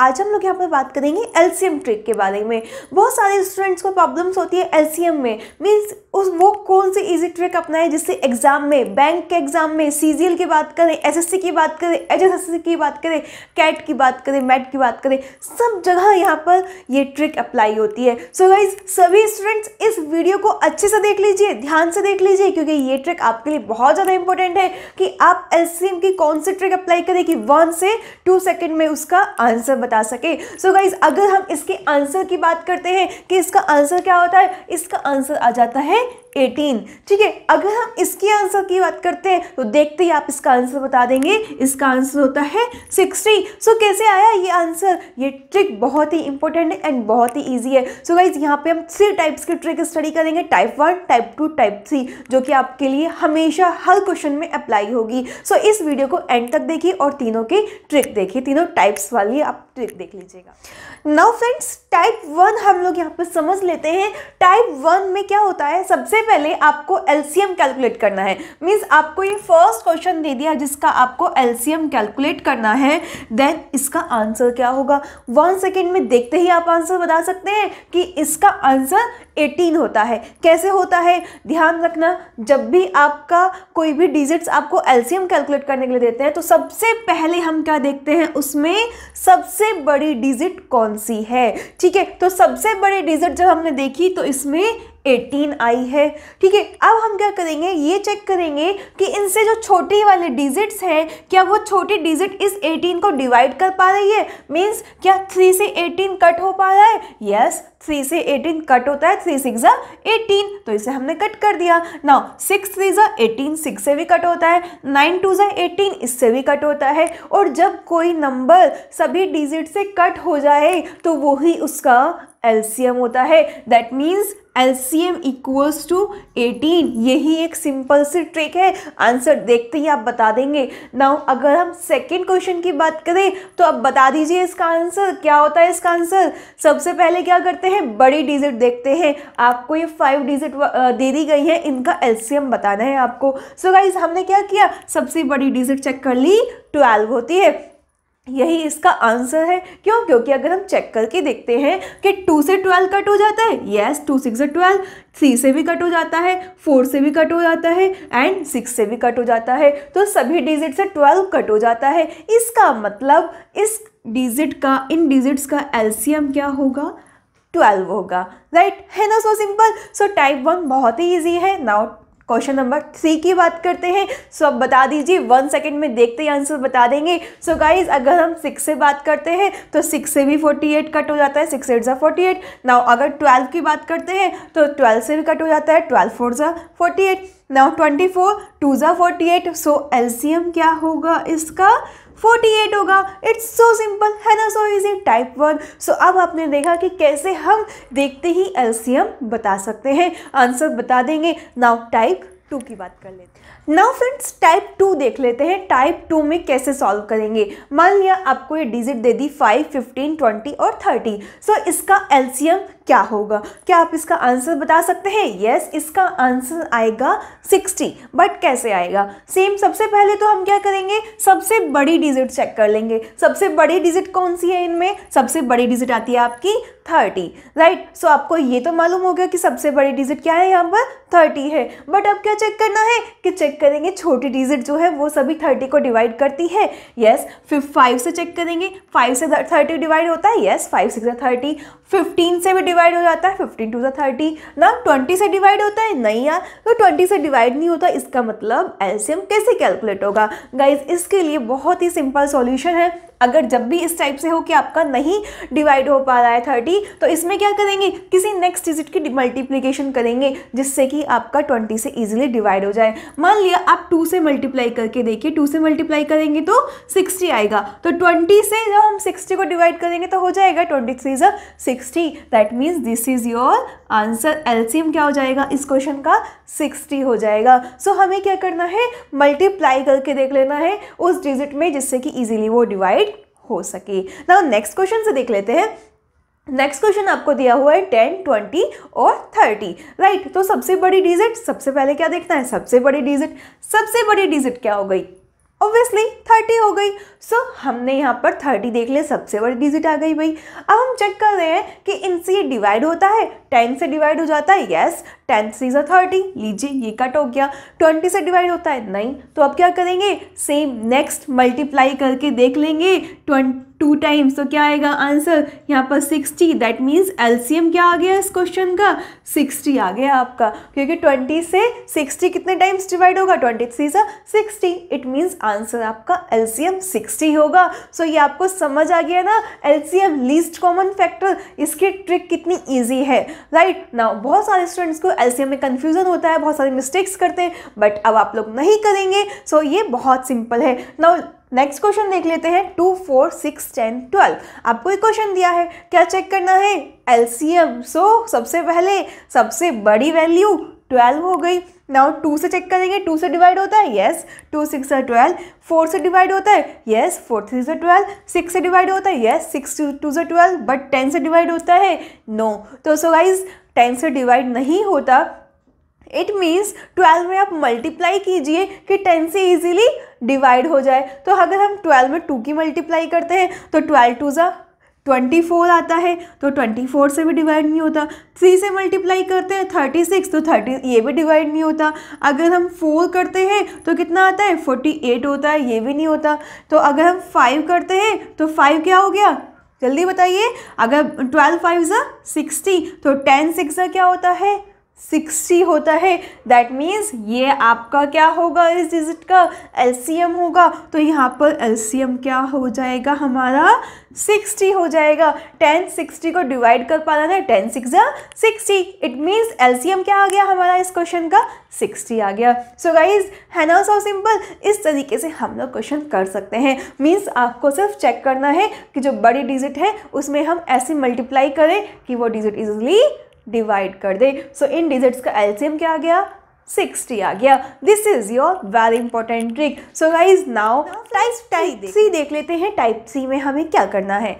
आज हम लोग यहाँ पर बात करेंगे एल्सीयम ट्रिक के बारे में बहुत सारे स्टूडेंट्स को प्रॉब्लम्स होती है एल्सीयम में मीन्स उस वो कौन सी इजी ट्रिक है जिससे एग्जाम में बैंक के एग्जाम में सीजीएल की बात करें एस की बात करें एच की बात करें कैट की बात करें मैट की बात करें सब जगह यहाँ पर ये ट्रिक अप्लाई होती है सो so गाइज सभी स्टूडेंट्स इस वीडियो को अच्छे से देख लीजिए ध्यान से देख लीजिए क्योंकि ये ट्रिक आपके लिए बहुत ज़्यादा इंपॉर्टेंट है कि आप एल की कौन सी ट्रिक अप्लाई करें कि वन से टू सेकेंड में उसका आंसर बता सके सो so गाइज अगर हम इसके आंसर की बात करते हैं कि इसका आंसर क्या होता है इसका आंसर आ जाता है एटीन ठीक है अगर हम इसके आंसर की बात करते हैं तो देखते ही आप इसका आंसर बता देंगे इसका आंसर होता है सिक्सटी सो so, कैसे आया ये आंसर ये ट्रिक बहुत ही इंपॉर्टेंट है एंड बहुत ही ईजी है सो so, गाइज यहाँ पे हम थ्री टाइप्स की ट्रिक स्टडी करेंगे type one type two type three जो कि आपके लिए हमेशा हर क्वेश्चन में अप्लाई होगी सो so, इस वीडियो को एंड तक देखिए और तीनों के ट्रिक देखिए तीनों टाइप्स वाली आप ट्रिक देख लीजिएगा नाउ फ्रेंड्स टाइप वन हम लोग यहाँ पर समझ लेते हैं टाइप वन में क्या होता है सबसे सबसे पहले आपको एलसीएम कैलकुलेट करना है मीन्स आपको ये फर्स्ट क्वेश्चन दे दिया जिसका आपको एलसीएम कैलकुलेट करना है देन इसका आंसर क्या होगा वन सेकेंड में देखते ही आप आंसर बता सकते हैं कि इसका आंसर 18 होता है कैसे होता है ध्यान रखना जब भी आपका कोई भी डिजिट्स आपको एलसीएम कैलकुलेट करने के लिए देते हैं तो सबसे पहले हम क्या देखते हैं उसमें सबसे बड़ी डिजिट कौन सी है ठीक है तो सबसे बड़ी डिजिट जब हमने देखी तो इसमें एटीन आई है ठीक है अब हम क्या करेंगे ये चेक करेंगे कि इनसे जो छोटे वाले डिजिट्स हैं क्या वो छोटी डिजिट इस एटीन को डिवाइड कर पा रही है मीन्स क्या थ्री से एटीन कट हो पा रहा है यस थ्री से एटीन कट होता है थ्री सिक्स एटीन तो इसे हमने कट कर दिया नाउ सिक्स थ्री जो एटीन सिक्स से भी कट होता है नाइन टू जो एटीन इससे भी कट होता है और जब कोई नंबर सभी डिजिट से कट हो जाए तो वही उसका एल्सियम होता है that means LCM equals to 18 यही एक सिंपल सी ट्रिक है आंसर देखते ही आप बता देंगे नाउ अगर हम सेकेंड क्वेश्चन की बात करें तो आप बता दीजिए इसका आंसर क्या होता है इसका आंसर सबसे पहले क्या करते हैं बड़ी डिजिट देखते हैं आपको ये फाइव डिजिट दे दी गई है इनका एलसीएम बताना है आपको सो so गाइज हमने क्या किया सबसे बड़ी डिजिट चेक कर ली ट्वेल्व होती है यही इसका आंसर है क्यों क्योंकि अगर हम चेक करके देखते हैं कि टू से ट्वेल्व कट हो जाता है yes two six twelve three से भी कट हो जाता है फोर से भी कट हो जाता है एंड सिक्स से भी कट हो जाता है तो सभी डिजिट से ट्वेल्व कट हो जाता है इसका मतलब इस डिजिट का इन डिजिट्स का एलसीएम क्या होगा ट्वेल्व होगा राइट right? है ना so simple so type one बहुत ही ईजी है नाउ क्वेश्चन नंबर थ्री की बात करते हैं सो अब बता दीजिए वन सेकेंड में देखते ही आंसर बता देंगे सो गाइज अगर हम सिक्स से बात करते हैं तो सिक्स से भी फोर्टी एट कट हो जाता है सिक्स एट ज़ा फोर्टी एट नाउ अगर ट्वेल्व की बात करते हैं तो ट्वेल्व से भी कट हो जाता है ट्वेल्व फोर ज़ा forty eight now twenty four two ज़ा फोर्टी एट सो एल क्या होगा इसका 48 होगा इट्स सो सिंपल है ना so easy type one so अब आपने देखा कि कैसे हम देखते ही एलसीएम बता सकते हैं आंसर बता देंगे नाउ टाइप टू की बात कर लेते हैं नाउ फ्रेंड्स टाइप टू देख लेते हैं टाइप टू में कैसे सॉल्व करेंगे मान लिया आपको ये डिजिट दे दी फाइव फिफ्टीन ट्वेंटी और थर्टी सो so, इसका एलसीएम क्या होगा क्या आप इसका आंसर बता सकते हैं यस yes, इसका आंसर आएगा 60 बट कैसे आएगा सेम सबसे पहले तो हम क्या करेंगे सबसे बड़ी डिजिट चेक कर लेंगे सबसे बड़ी डिजिट कौन सी है इनमें सबसे बड़ी डिजिट आती है आपकी 30 राइट सो आपको ये तो मालूम हो गया कि सबसे बड़ी डिजिट क्या है यहाँ पर 30 है बट अब क्या चेक करना है कि चेक करेंगे छोटी डिजिट जो है वो सभी थर्टी को डिवाइड करती है यस फिर फाइव से चेक करेंगे फाइव से थर्टी डिवाइड होता है yes five six thirty fifteen से भी डिवाइड हो जाता है फिफ्टीन टू ज़ा थर्टी ना ट्वेंटी से डिवाइड होता है नहीं यार तो ट्वेंटी से डिवाइड नहीं होता इसका मतलब एल्सियम कैसे कैलकुलेट होगा गाइज इसके लिए बहुत ही सिंपल सॉल्यूशन है अगर जब भी इस टाइप से हो कि आपका नहीं डिवाइड हो पा रहा है थर्टी तो इसमें क्या करेंगे किसी नेक्स्ट डिजिट की मल्टीप्लीकेशन करेंगे जिससे कि आपका ट्वेंटी से ईजिली डिवाइड हो जाए मान लिया आप टू से मल्टीप्लाई करके देखिए टू से मल्टीप्लाई करेंगे तो सिक्सटी आएगा तो ट्वेंटी से जब हम सिक्सटी को डिवाइड करेंगे तो हो जाएगा twenty three six sixty that means this is your answer LCM क्या हो जाएगा इस क्वेश्चन का सिक्सटी हो जाएगा सो so, हमें क्या करना है मल्टीप्लाई करके देख लेना है उस डिजिट में जिससे कि ईजिली वो डिवाइड हो सके ना नेक्स्ट क्वेश्चन से देख लेते हैं नेक्स्ट क्वेश्चन आपको दिया हुआ है टेन ट्वेंटी और थर्टी राइट right, तो सबसे बड़ी डिजिट सबसे पहले क्या देखना है सबसे बड़ी डिजिट सबसे बड़ी डिजिट क्या हो गई ऑब्वियसली थर्टी हो गई सो so, हमने यहाँ पर थर्टी देख लिया सबसे बड़ी डिजिट आ गई भाई अब हम चेक कर रहे हैं कि इनसे ये डिवाइड होता है टेन से डिवाइड हो जाता है यस टेन सी ज़ा थर्टी लीजिए ये कट हो गया ट्वेंटी से डिवाइड होता है नहीं तो अब क्या करेंगे सेम नेक्स्ट मल्टीप्लाई करके देख लेंगे ट्वेंटी टू टाइम्स तो क्या आएगा आंसर यहाँ पर सिक्सटी दैट मीन्स एलसीएम क्या आ गया इस क्वेश्चन का सिक्सटी आ गया आपका क्योंकि ट्वेंटी से सिक्सटी कितने टाइम्स डिवाइड होगा ट्वेंटी थ्री से सिक्सटी इट मीन्स आंसर आपका एलसीएम सिक्सटी होगा सो so, ये आपको समझ आ गया ना एलसीएम लीस्ट कॉमन फैक्टर इसकी ट्रिक कितनी ईजी है राइट right? ना बहुत सारे स्टूडेंट्स को एलसीएम में कन्फ्यूज़न होता है बहुत सारे मिस्टेक्स करते हैं बट अब आप लोग नहीं करेंगे सो so, ये बहुत सिंपल है ना नेक्स्ट क्वेश्चन देख लेते हैं two four six ten twelve आपको एक क्वेश्चन दिया है क्या चेक करना है एलसीएम सो so, सबसे पहले सबसे बड़ी वैल्यू ट्वेल्व हो गई नाउ टू से चेक करेंगे टू से डिवाइड होता है yes two six are twelve four से डिवाइड होता है येस फोर थ्री से ट्वेल्व सिक्स से डिवाइड होता है येस सिक्स टू से ट्वेल्व बट टेन से डिवाइड होता है नो no. तो सो गाइज टेन से डिवाइड नहीं होता इट मीन्स ट्वेल्व में आप मल्टीप्लाई कीजिए कि टेन से इजीली डिवाइड हो जाए तो अगर हम ट्वेल्व में टू की मल्टीप्लाई करते हैं तो ट्वेल्व टू ज़ा ट्वेंटी फोर आता है तो ट्वेंटी फोर से भी डिवाइड नहीं होता थ्री से मल्टीप्लाई करते हैं थर्टी सिक्स तो थर्टी ये भी डिवाइड नहीं होता अगर हम फोर करते हैं तो कितना आता है फोर्टी एट होता है ये भी नहीं होता तो अगर हम फाइव करते हैं तो फाइव क्या हो गया जल्दी बताइए अगर ट्वेल्व फाइव ज़ा सिक्सटी तो टेन सिक्स ज़ा क्या होता है सिक्सटी होता है दैट मीन्स ये आपका क्या होगा इस डिजिट का एलसीएम होगा तो यहाँ पर एलसीएम क्या हो जाएगा हमारा सिक्सटी हो जाएगा टेन सिक्सटी को डिवाइड कर पाना है ten six sixty it means LCM क्या आ गया हमारा इस क्वेश्चन का सिक्सटी आ गया सो गाइज है ना सो सिंपल इस तरीके से हम लोग क्वेश्चन कर सकते हैं मीन्स आपको सिर्फ चेक करना है कि जो बड़ी डिजिट है उसमें हम ऐसे मल्टीप्लाई करें कि वो डिजिट इजिली डिवाइड कर दे सो इन डिजिट्स का एल्सियम क्या आ गया 60 आ गया this is your very important trick so guys now type type सी देख लेते हैं टाइप सी में हमें क्या करना है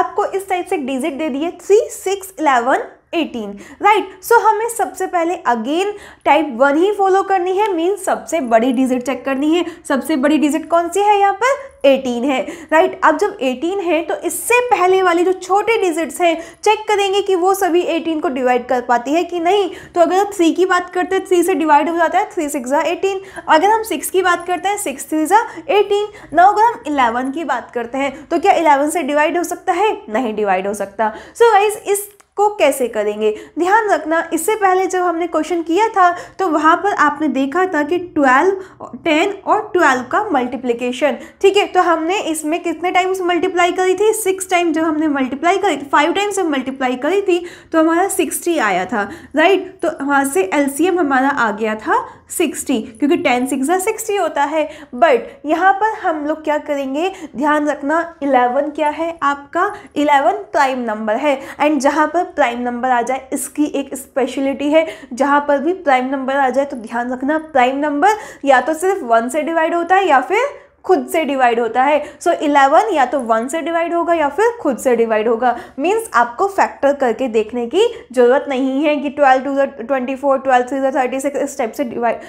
आपको इस टाइप से डिजिट दे दिए three six eleven eighteen right so हमें सबसे पहले अगेन टाइप वन ही फॉलो करनी है मीन सबसे बड़ी डिजिट चेक करनी है सबसे बड़ी डिजिट कौन सी है यहाँ पर 18 है राइट right? अब जब 18 है तो इससे पहले वाली जो छोटे डिजिट्स हैं चेक करेंगे कि वो सभी 18 को डिवाइड कर पाती है कि नहीं तो अगर हम थ्री की बात करते हैं थ्री से डिवाइड हो जाता है थ्री सिक्स ज़ा एटीन अगर हम सिक्स की बात करते हैं सिक्स थ्री ज़ा एटीन ना अगर हम इलेवन की बात करते हैं तो क्या इलेवन से डिवाइड हो सकता है नहीं डिवाइड हो सकता सो so, वाइज इस को कैसे करेंगे ध्यान रखना इससे पहले जब हमने क्वेश्चन किया था तो वहाँ पर आपने देखा था कि ट्वेल्व टेन और ट्वेल्व का मल्टीप्लिकेशन ठीक है तो हमने इसमें कितने टाइम्स मल्टीप्लाई करी थी सिक्स टाइम जब हमने मल्टीप्लाई करी फाइव टाइम्स जब मल्टीप्लाई करी थी तो हमारा सिक्सटी आया था राइट तो वहाँ से एल हमारा आ गया था सिक्सटी क्योंकि टेन सिक्स या सिक्सटी होता है बट यहाँ पर हम लोग क्या करेंगे ध्यान रखना इलेवन क्या है आपका इलेवन प्राइम नंबर है एंड जहाँ पर प्राइम नंबर आ जाए इसकी एक स्पेशलिटी है जहाँ पर भी प्राइम नंबर आ जाए तो ध्यान रखना प्राइम नंबर या तो सिर्फ वन से डिवाइड होता है या फिर खुद से डिवाइड होता है सो so, इलेवन या तो वन से डिवाइड होगा या फिर खुद से डिवाइड होगा मीन्स आपको फैक्टर करके देखने की ज़रूरत नहीं है कि twelve two twenty four twelve three thirty six इस स्टेप से डिवाइड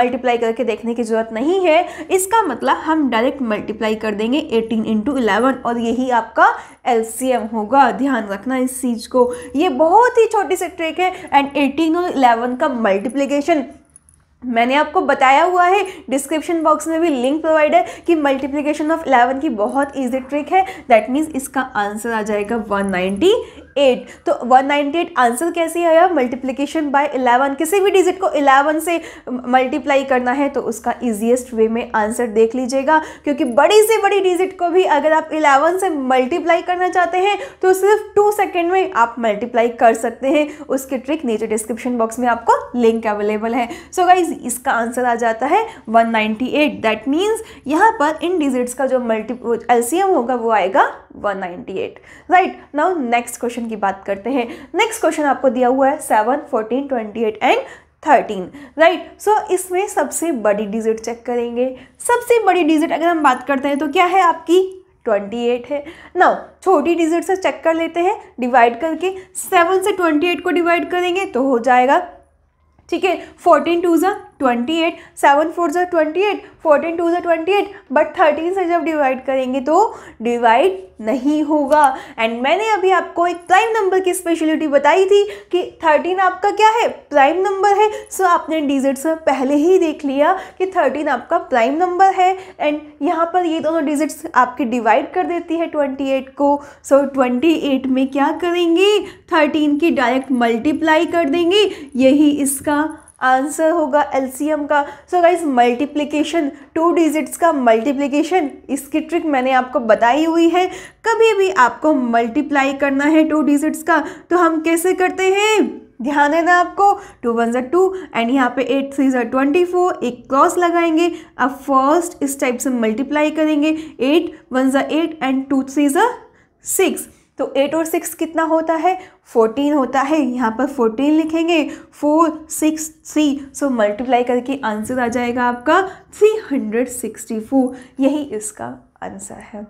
मल्टीप्लाई करके देखने की ज़रूरत नहीं है इसका मतलब हम डायरेक्ट मल्टीप्लाई कर देंगे एटीन इंटू इलेवन और यही आपका एल होगा ध्यान रखना इस चीज़ को ये बहुत ही छोटी सी ट्रिक है एंड एटीन और इलेवन का मल्टीप्लीकेशन मैंने आपको बताया हुआ है डिस्क्रिप्शन बॉक्स में भी लिंक प्रोवाइड है कि मल्टीप्लिकेशन ऑफ 11 की बहुत इजी ट्रिक है दैट मीन्स इसका आंसर आ जाएगा 198 एट तो 198 आंसर कैसे आया मल्टीप्लीकेशन बाय 11 किसी भी डिजिट को 11 से मल्टीप्लाई करना है तो उसका इजीएस्ट वे में आंसर देख लीजिएगा क्योंकि बड़ी से बड़ी डिजिट को भी अगर आप 11 से मल्टीप्लाई करना चाहते हैं तो सिर्फ टू सेकेंड में आप मल्टीप्लाई कर सकते हैं उसकी ट्रिक नीचे डिस्क्रिप्शन बॉक्स में आपको लिंक अवेलेबल है सो so गाइज इसका आंसर आ जाता है एट दैट मीन्स यहाँ पर इन डिजिट्स का जो मल्टी एलसीएम होगा वो आएगा 198 right now next question question की बात करते हैं नेक्स्ट क्वेश्चन आपको दिया हुआ है seven fourteen twenty eight and thirteen right so इसमें सबसे बड़ी डिजिट चेक करेंगे सबसे बड़ी डिजिट अगर हम बात करते हैं तो क्या है आपकी ट्वेंटी एट है नाउ छोटी डिजिट से चेक कर लेते हैं डिवाइड करके सेवन से ट्वेंटी एट को डिवाइड करेंगे तो हो जाएगा ठीक है फोर्टीन टू ज़ा ट्वेंटी एट सेवन फोर ज़ा ट्वेंटी एट फोर्टीन टू ज़ा ट्वेंटी एट बट थर्टीन से जब डिवाइड करेंगे तो डिवाइड नहीं होगा एंड मैंने अभी आपको एक प्राइम नंबर की स्पेशलिटी बताई थी कि थर्टीन आपका क्या है प्राइम नंबर है सो so आपने डिजिट्स में पहले ही देख लिया कि थर्टीन आपका प्राइम नंबर है एंड यहाँ पर ये दोनों डिजिट्स आपके डिवाइड कर देती है ट्वेंटी एट को सो ट्वेंटी एट में क्या करेंगे थर्टीन की डायरेक्ट मल्टीप्लाई कर देंगे यही इसका आंसर होगा एलसीएम का so guys multiplication two digits का मल्टीप्लिकेशन इसकी ट्रिक मैंने आपको बताई हुई है कभी भी आपको मल्टीप्लाई करना है टू डिजिट्स का तो हम कैसे करते हैं ध्यान देना आपको टू वन ज़र टू एंड यहाँ पे एट थ्री ज़र ट्वेंटी फोर एक क्रॉस लगाएंगे अब फर्स्ट इस टाइप से मल्टीप्लाई करेंगे एट वन ज़र एट एंड टू थ्री ज़र सिक्स तो एट और सिक्स कितना होता है फोर्टीन होता है यहाँ पर फोर्टीन लिखेंगे four six three so multiply करके आंसर आ जाएगा आपका थ्री हंड्रेड सिक्सटी फोर यही इसका आंसर है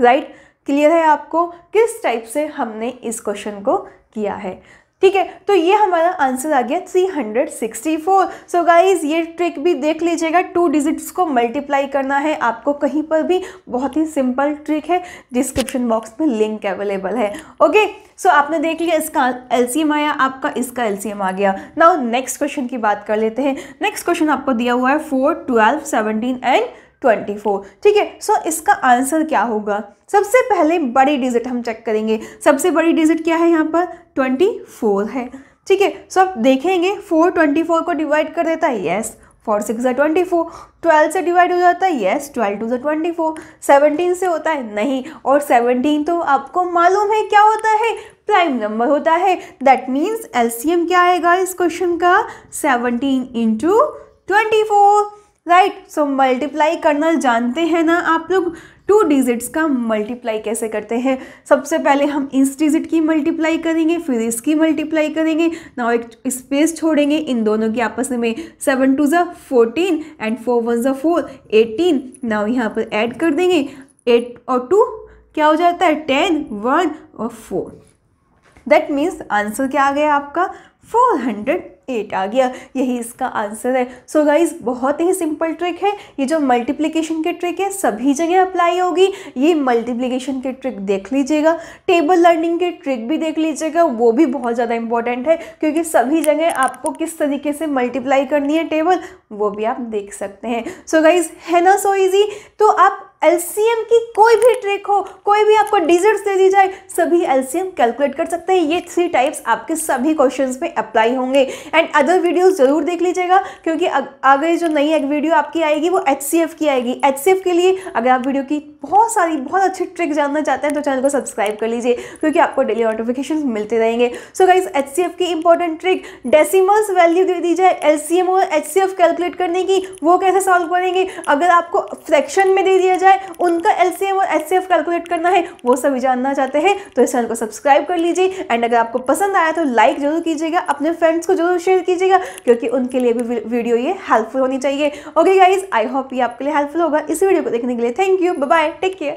राइट right? क्लियर है आपको किस टाइप से हमने इस क्वेश्चन को किया है ठीक है तो ये हमारा आंसर आ गया 364 सो गाइज ये ट्रिक भी देख लीजिएगा टू डिजिट्स को मल्टीप्लाई करना है आपको कहीं पर भी बहुत ही सिंपल ट्रिक है डिस्क्रिप्शन बॉक्स में लिंक अवेलेबल है ओके सो so, आपने देख लिया इसका एलसीएम आया आपका इसका एलसीएम आ गया नाउ नेक्स्ट क्वेश्चन की बात कर लेते हैं नेक्स्ट क्वेश्चन आपको दिया हुआ है four twelve seventeen and twenty four ठीक है सो इसका आंसर क्या होगा सबसे पहले बड़ी डिजिट हम चेक करेंगे सबसे बड़ी डिजिट क्या है यहाँ पर ट्वेंटी फोर है ठीक है सो अब देखेंगे फोर ट्वेंटी फोर को डिवाइड कर देता है येस फोर सिक्स ज़ा ट्वेंटी फोर ट्वेल्व से डिवाइड हो जाता है येस ट्वेल्व टू जो ट्वेंटी फोर सेवनटीन से होता है नहीं और सेवनटीन तो आपको मालूम है क्या होता है प्राइम नंबर होता है दैट मीन्स एलसीएम क्या आएगा इस क्वेश्चन का seventeen into twenty four right so multiply करना जानते हैं ना आप लोग टू डिजिट्स का मल्टीप्लाई कैसे करते हैं सबसे पहले हम इस डिजिट की मल्टीप्लाई करेंगे फिर इसकी मल्टीप्लाई करेंगे नाउ एक स्पेस छोड़ेंगे इन दोनों के आपस में सेवन टू ज़ा फोर्टीन एंड फोर वन ज़ा फोर एटीन नाउ यहाँ पर ऐड कर देंगे एट और टू क्या हो जाता है टेन वन और फोर दैट मीन्स आंसर क्या आ गया आपका फोर हंड्रेड एट आ गया यही इसका आंसर है सो so गाइज बहुत ही सिंपल ट्रिक है ये जो मल्टीप्लीकेशन की ट्रिक है सभी जगह अप्लाई होगी ये मल्टीप्लीकेशन की ट्रिक देख लीजिएगा टेबल लर्निंग की ट्रिक भी देख लीजिएगा वो भी बहुत ज़्यादा इंपॉर्टेंट है क्योंकि सभी जगह आपको किस तरीके से मल्टीप्लाई करनी है टेबल वो भी आप देख सकते हैं सो so गाइज है ना सो ईजी तो आप एलसीएम की कोई भी ट्रिक हो कोई भी आपको डिजिट्स दे दी जाए सभी एलसीएम कैलकुलेट कर सकते हैं ये थ्री टाइप्स आपके सभी क्वेश्चन में अप्लाई होंगे एंड अदर वीडियो ज़रूर देख लीजिएगा क्योंकि आगे जो नई एक वीडियो आपकी आएगी वो एच की आएगी एच के लिए अगर आप वीडियो की बहुत सारी बहुत अच्छी ट्रिक जानना चाहते हैं तो चैनल को सब्सक्राइब कर लीजिए क्योंकि आपको डेली नोटिफिकेशन मिलते रहेंगे सो गाइज एच की इंपॉर्टेंट ट्रिक डेसिमल्स वैल्यू दे दी जाए एल और एच कैलकुलेट करने की वो कैसे सॉल्व करेंगे अगर आपको फ्रैक्शन में दे दिया जाए है उनका एल और एचसीएफ कैलकुलेट करना है वो सभी जानना चाहते हैं तो इस चैनल को सब्सक्राइब कर लीजिए एंड अगर आपको पसंद आया तो लाइक जरूर कीजिएगा अपने फ्रेंड्स को जरूर शेयर कीजिएगा क्योंकि उनके लिए भी वीडियो ये हेल्पफुल होनी चाहिए ओके गाइज आई होप ये आपके लिए हेल्पफुल होगा इस वीडियो को देखने के लिए thank you bye take care